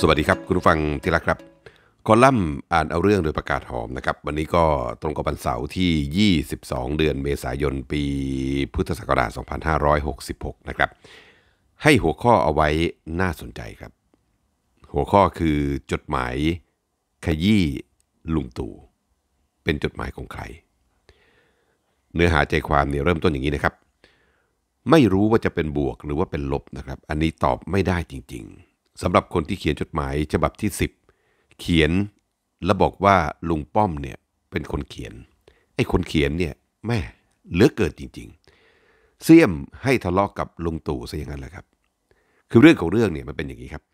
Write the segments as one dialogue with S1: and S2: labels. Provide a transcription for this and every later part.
S1: สวัสดีครับ คุณผู้ฟังที่รักครับ คอลัมน์อ่านเอาเรื่องโดยประกาศหอมนะครับวันนี้ก็ตรงกับวันเสาร์ที่ 22 เดือนเมษายน ปีพุทธศักราช2566 นะครับ ให้หัวข้อเอาไว้น่าสนใจครับ หัวข้อคือจดหมายขยี้ลุงตู่เป็นจดหมายของใคร เนื้อหาใจความเนี่ยเริ่มต้นอย่างนี้นะครับ ไม่รู้ว่าจะเป็นบวกหรือว่าเป็นลบนะครับ อันนี้ตอบไม่ได้จริงสำหรับคนที่เขียนจดหมาย ฉบับที่ 10 เขียนและบอกว่าลุงป้อมเนี่ยเป็นคนเขียนไอ้คนเขียนเนี่ย แม่เลือกเกิดจริงๆเสี่ยมให้ทะเลาะกกับลุงตู่ซะอย่างนั้นแหละครับ คือเรื่องของเรื่องเนี่ยมันเป็นอย่างนี้ครับ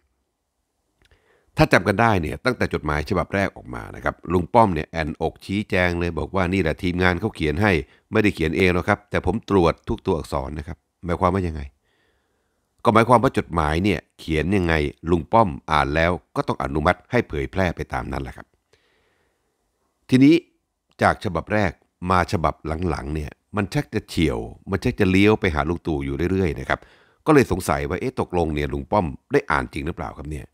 S1: ถ้าจำกันได้เนี่ยตั้งแต่จดหมาย ฉบับแรกออกมานะครับลุงป้อมเนี่ยแอนอกชี้แจงเลยบอกว่านี่แหละทีมงานเขาเขียนให้ไม่ได้เขียนเองหรอกครับแต่ผมตรวจทุกตัวอักษรนะครับหมายความว่ายังไงก็หมายความว่าจดหมายเนี่ยเขียนยังไงลุงป้อมอ่านแล้วก็ต้องอนุมัติให้เผยแพร่ไปตามนั้นแหละครับ ทีนี้จากฉบับแรกมาฉบับหลังๆเนี่ยมันชักจะเฉียว มันชักจะเลี้ยวไปหาลุงตู่อยู่เรื่อยๆนะครับก็เลยสงสัยว่าเอ๊ะตกลงเนี่ยลุงป้อมได้อ่านจริงหรือเปล่าครับเนี่ย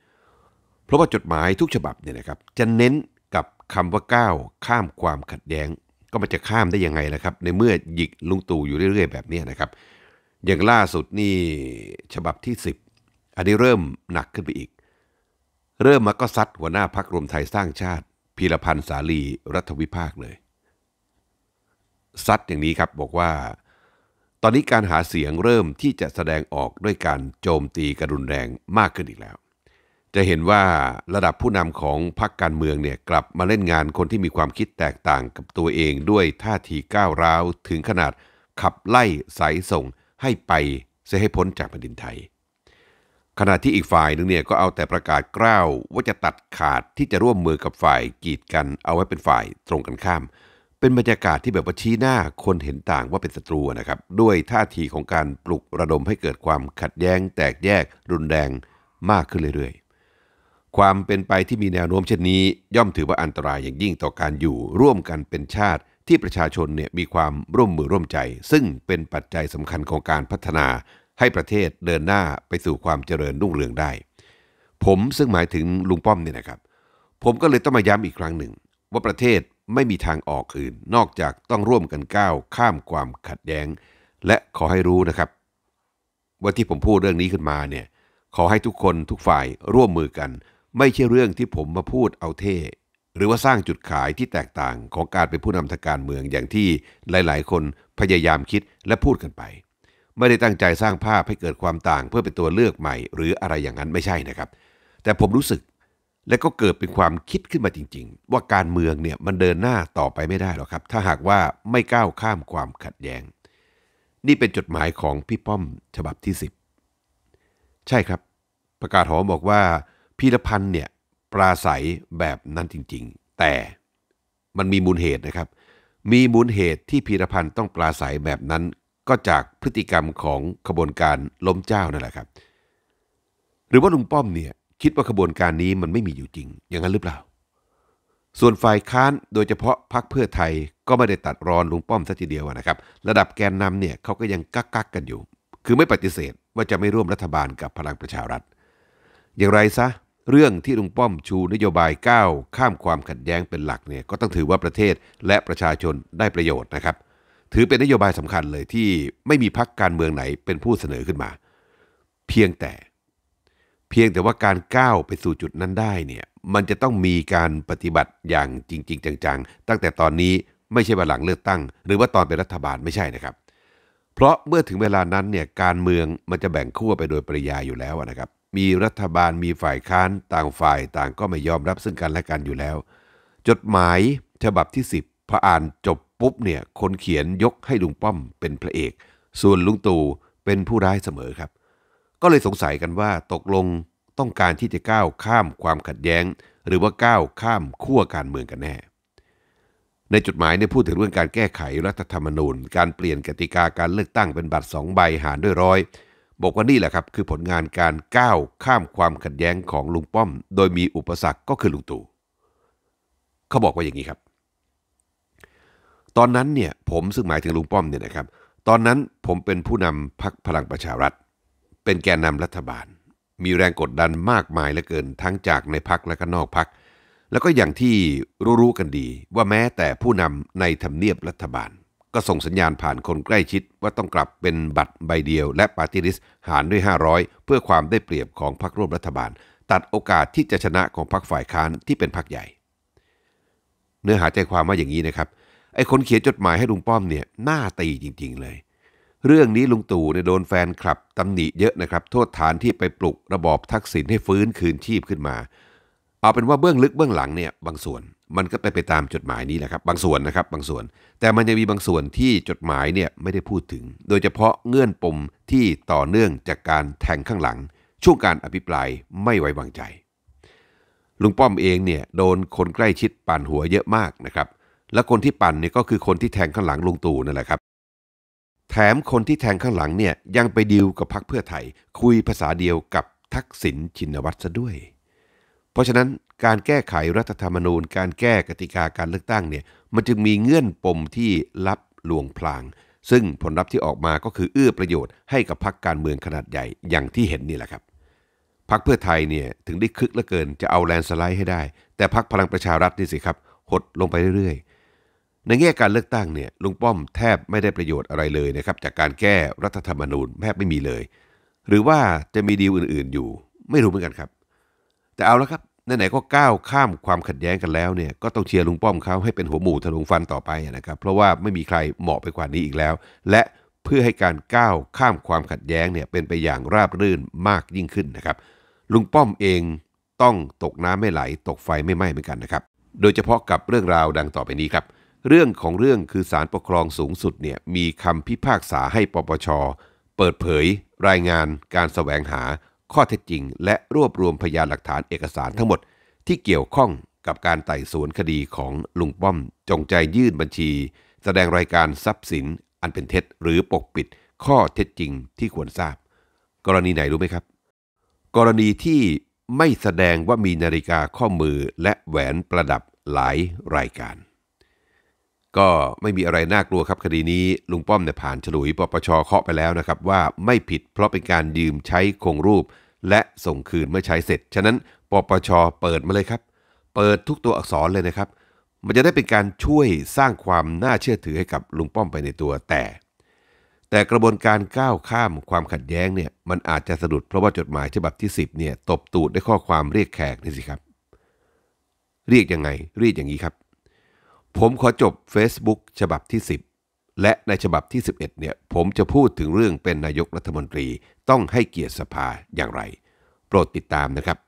S1: เพราะว่าจดหมายทุกฉบับเนี่ยนะครับจะเน้นกับคำว่าก้าวข้ามความขัดแย้ง ก็มันจะข้ามได้ยังไงนะครับในเมื่อหยิกลุงตู่อยู่เรื่อย ๆแบบนี้นะครับอย่างล่าสุดนี่ฉบับที่ 10อันนี้เริ่มหนักขึ้นไปอีก เริ่มมาก็ซัดหัวหน้าพักรวมไทยสร้างชาติพีรพันธ์สาลีรัฐวิภาคเลยซัดอย่างนี้ครับบอกว่า ตอนนี้การหาเสียงเริ่มที่จะแสดงออกด้วยการโจมตีกระดุนแรงมากขึ้นอีกแล้ว จะเห็นว่าระดับผู้นำของพรรคการเมืองเนี่ยกลับมาเล่นงานคนที่มีความคิดแตกต่างกับตัวเองด้วยท่าทีก้าวร้าวถึงขนาดขับไล่สายส่งให้ไปเสียให้พ้นจากแผ่นดินไทย ขณะที่อีกฝ่ายหนึ่งเนี่ย ก็เอาแต่ประกาศกล้าว ว่าจะตัดขาดที่จะร่วมมือกับฝ่ายกีดกัน เอาไว้เป็นฝ่ายตรงกันข้าม เป็นบรรยากาศที่แบบว่าชี้หน้าคนเห็นต่างว่าเป็นศัตรูนะครับด้วยท่าทีของการปลุกระดมให้เกิดความขัดแย้ง แตกแยก รุนแรงมากขึ้นเรื่อยๆความเป็นไปที่มีแนวโน้มเช่นนี้ ย่อมถือว่าอันตรายอย่างยิ่งต่อการอยู่ร่วมกันเป็นชาติที่ประชาชนเนี่ยมีความร่วมมือร่วมใจ ซึ่งเป็นปัจจัยสำคัญของการพัฒนาให้ประเทศเดินหน้าไปสู่ความเจริญรุ่งเรืองได้ ผมซึ่งหมายถึงลุงป้อมเนี่ยนะครับ ผมก็เลยต้องมาย้ำอีกครั้งหนึ่ง ว่าประเทศไม่มีทางออกอื่นนอกจากต้องร่วมกันก้าวข้ามความขัดแย้งและขอให้รู้นะครับว่าที่ผมพูดเรื่องนี้ขึ้นมาเนี่ยขอให้ทุกคนทุกฝ่ายร่วมมือกัน ไม่ใช่เรื่องที่ผมมาพูดเอาเท่หรือว่าสร้างจุดขายที่แตกต่างของการเป็นผู้นำทางการเมืองอย่างที่หลายๆ คนพยายามคิดและพูดกันไป ไม่ได้ตั้งใจสร้างภาพให้เกิดความต่างเพื่อเป็นตัวเลือกใหม่ หรืออะไรอย่างนั้นไม่ใช่นะครับ แต่ผมรู้สึกและก็เกิดเป็นความคิดขึ้นมาจริงๆ ว่าการเมืองเนี่ยมันเดินหน้าต่อไปไม่ได้หรอกครับ ถ้าหากว่าไม่ก้าวข้ามความขัดแย้ง นี่เป็นจดหมายของพี่ป้อมฉบับที่ 10 ใช่ครับ ประกาศหอบอกว่าพีรพันธ์เนี่ยปราศัยแบบนั้นจริง ๆ แต่มันมีมูลเหตุนะครับ มีมูลเหตุที่พีรพันธ์ต้องปราศัยแบบนั้น ก็จากพฤติกรรมของขบวนการล้มเจ้านั่นแหละครับ หรือว่าลุงป้อมเนี่ย คิดว่าขบวนการนี้มันไม่มีอยู่จริง อย่างนั้นหรือเปล่า ส่วนฝ่ายค้านโดยเฉพาะพรรคเพื่อไทยก็ไม่ได้ตัดรอนลุงป้อมักทีเดียวนะครับ ระดับแกนนำเนี่ยเขาก็ยังกักกักกันอยู่ คือไม่ปฏิเสธว่าจะไม่ร่วมรัฐบาลกับพลังประชารัฐ อย่างไรซะเรื่องที่ลุงป้อมชูนโยบายก้าวข้ามความขัดแย้งเป็นหลักเนี่ยก็ต้องถือว่าประเทศและประชาชนได้ประโยชน์นะครับ ถือเป็นนโยบายสำคัญเลยที่ไม่มีพักการเมืองไหนเป็นผู้เสนอขึ้นมา เพียงแต่ เพียงแต่ว่าการก้าวไปสู่จุดนั้นได้เนี่ยมันจะต้องมีการปฏิบัติอย่างจริงจงจังๆ ตั้งแต่ตอนนี้ไม่ใช่ว่าหลังเลือกตั้ง หรือว่าตอนเป็นรัฐบาลไม่ใช่นะครับ เพราะเมื่อถึงเวลานั้นเนี่ยการเมืองมันจะแบ่งขั้วไปโดยปริยายอยู่แล้วนะครับมีรัฐบาลมีฝ่ายค้าน ต่างฝ่ายต่างก็ไม่ยอมรับซึ่งกันและกันอยู่แล้ว จดหมายฉบับที่ 10พออ่านจบปุ๊บเนี่ยคนเขียนยกให้ลุงป้อมเป็นพระเอก ส่วนลุงตู่เป็นผู้ร้ายเสมอครับ ก็เลยสงสัยกันว่าตกลงต้องการที่จะก้าวข้ามความขัดแย้ง หรือว่าก้าวข้ามขั้วการเมืองกันแน่ ในจดหมายเนี่ยพูดถึงเรื่องการแก้ไขรัฐธรรมนูญการเปลี่ยนกติกาการเลือกตั้งเป็นบัตรสองใบหารด้วยร้อยบอกว่านี่แหละครับ คือผลงานการก้าวข้ามความขัดแย้งของลุงป้อม โดยมีอุปสรรคก็คือลุงตู่เขาบอกว่าอย่างนี้ครับ ตอนนั้นเนี่ยผมซึ่งหมายถึงลุงป้อมเนี่ยนะครับ ตอนนั้นผมเป็นผู้นำพรรคพลังประชารัฐ เป็นแกนนำรัฐบาล มีแรงกดดันมากมายเหลือเกิน ทั้งจากในพรรคและก็นอกพรรคแล้วก็อย่างที่รู้ๆกันดีว่าแม้แต่ผู้นำในทำเนียบรัฐบาล็ส่งสัญญาณผ่านคนใกล้ชิดว่าต้องกลับเป็นบัตรใบเดียวและปาร์ตี้ลิสต์หารด้วย 500 เพื่อความได้เปรียบของพรรคร่วมรัฐบาล ตัดโอกาสที่จะชนะของพรรคฝ่ายค้านที่เป็นพรรคใหญ่ เนื้อหาใจความว่าอย่างนี้นะครับ ไอ้คนเขียนจดหมายให้ลุงป้อมเนี่ยหน้าตีจริงๆเลย เรื่องนี้ลุงตู่เนี่ยโดนแฟนคลับตำหนิเยอะนะครับโทษฐานที่ไปปลุกระบอบทักษิณให้ฟื้นคืนชีพขึ้นมา เอาเป็นว่าเบื้องลึกเบื้องหลังเนี่ยบางส่วนมันก็ไปไปตามจดหมายนี้แหละครับบางส่วนนะครับบางส่วนแต่มันจะมีบางส่วนที่จดหมายเนี่ยไม่ได้พูดถึง โดยเฉพาะเงื่อนปมที่ต่อเนื่องจากการแทงข้างหลัง ช่วงการอภิปรายไม่ไว้วางใจลุงป้อมเองเนี่ยโดนคนใกล้ชิดปั่นหัวเยอะมากนะครับ และคนที่ปั่นเนี่ยก็คือคนที่แทงข้างหลังลุงตู่นั่นแหละครับ แถมคนที่แทงข้างหลังเนี่ยยังไปดีลกับพักเพื่อไทยคุยภาษาเดียวกับทักษิณชินวัตรซะด้วย เพราะฉะนั้นการแก้ไขรัฐธรรมนูญ การแก้กติกาการเลือกตั้งเนี่ยมันจึงมีเงื่อนปมที่ลับหลวงพลาง ซึ่งผลลัพธ์ที่ออกมาก็คือเอื้อประโยชน์ให้กับพรรคการเมืองขนาดใหญ่อย่างที่เห็นนี่แหละครับพรรคเพื่อไทยเนี่ยถึงได้คึกละเกินจะเอาแลนสไลด์ให้ได้ แต่พรรคพลังประชารัฐนี่สิครับ หดลงไปเรื่อยๆ ในแง่การเลือกตั้งเนี่ยลุงป้อมแทบไม่ได้ประโยชน์อะไรเลยนะครับ จากการแก้รัฐธรรมนูญแทบไม่มีเลย หรือว่าจะมีดีลอื่นๆอยู่ ไม่รู้เหมือนกันครับ แต่เอาละครับไหนๆก็ก้าวข้ามความขัดแย้งกันแล้วเนี่ยก็ต้องเชียร์ลุงป้อมเขาให้เป็นหัวหมูทะลุงฟันต่อไปนะครับ เพราะว่าไม่มีใครเหมาะไปกว่านี้อีกแล้ว และเพื่อให้การก้าวข้ามความขัดแย้งเนี่ยเป็นไปอย่างราบรื่นมากยิ่งขึ้นนะครับลุงป้อมเอง ต้องตกน้ำไม่ไหล ตกไฟไม่ไหม้เหมือนกันนะครับโดยเฉพาะกับเรื่องราวดังต่อไปนี้ครับ เรื่องของเรื่องคือสารปกครองสูงสุดเนี่ยมีคำพิพากษาให้ปปชเปิดเผยรายงานการสแสวงหาข้อเท็จจริง และรวบรวมพยานหลักฐานเอกสารทั้งหมด ที่เกี่ยวข้องกับการไต่สวนคดีของลุงป้อม จงใจยื่นบัญชี แสดงรายการทรัพย์สินอันเป็นเท็จหรือปกปิดข้อเท็จจริง ที่ควรทราบ กรณีไหนรู้ไหมครับ กรณีที่ไม่แสดงว่ามีนาฬิกาข้อมือและแหวนประดับหลายรายการก็ไม่มีอะไรน่ากลัวครับคดีนี้ ลุงป้อมเนี่ยผ่านฉลุยปปช เคาะไปแล้วนะครับ ว่าไม่ผิดเพราะเป็นการยืมใช้คงรูป และส่งคืนเมื่อใช้เสร็จ ฉะนั้น ปปช เปิดมาเลยครับ เปิดทุกตัวอักษรเลยนะครับ มันจะได้เป็นการช่วยสร้างความน่าเชื่อถือให้กับลุงป้อมไปในตัว แต่ แต่กระบวนการก้าวข้ามความขัดแย้งเนี่ย มันอาจจะสะดุดเพราะว่าจดหมายฉบับที่ 10เนี่ย ตบตูดด้วยข้อความเรียกแขกนี่สิครับ เรียกยังไงเรียกอย่างนี้ครับผมขอจบ Facebook ฉบับที่ 10 และในฉบับที่ 11เนี่ย ผมจะพูดถึงเรื่องเป็นนายกรัฐมนตรีต้องให้เกียรติสภาอย่างไร โปรดติดตามนะครับ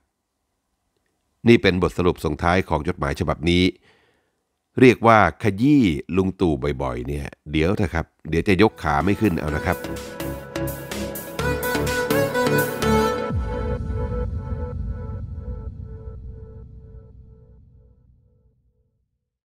S1: นี่เป็นบทสรุปส่งท้ายของจดหมายฉบับนี้ เรียกว่าขยี้ลุงตู่บ่อย ๆเนี่ยเดี๋ยวนะครับ เดี๋ยวจะยกขาไม่ขึ้นเอานะครับ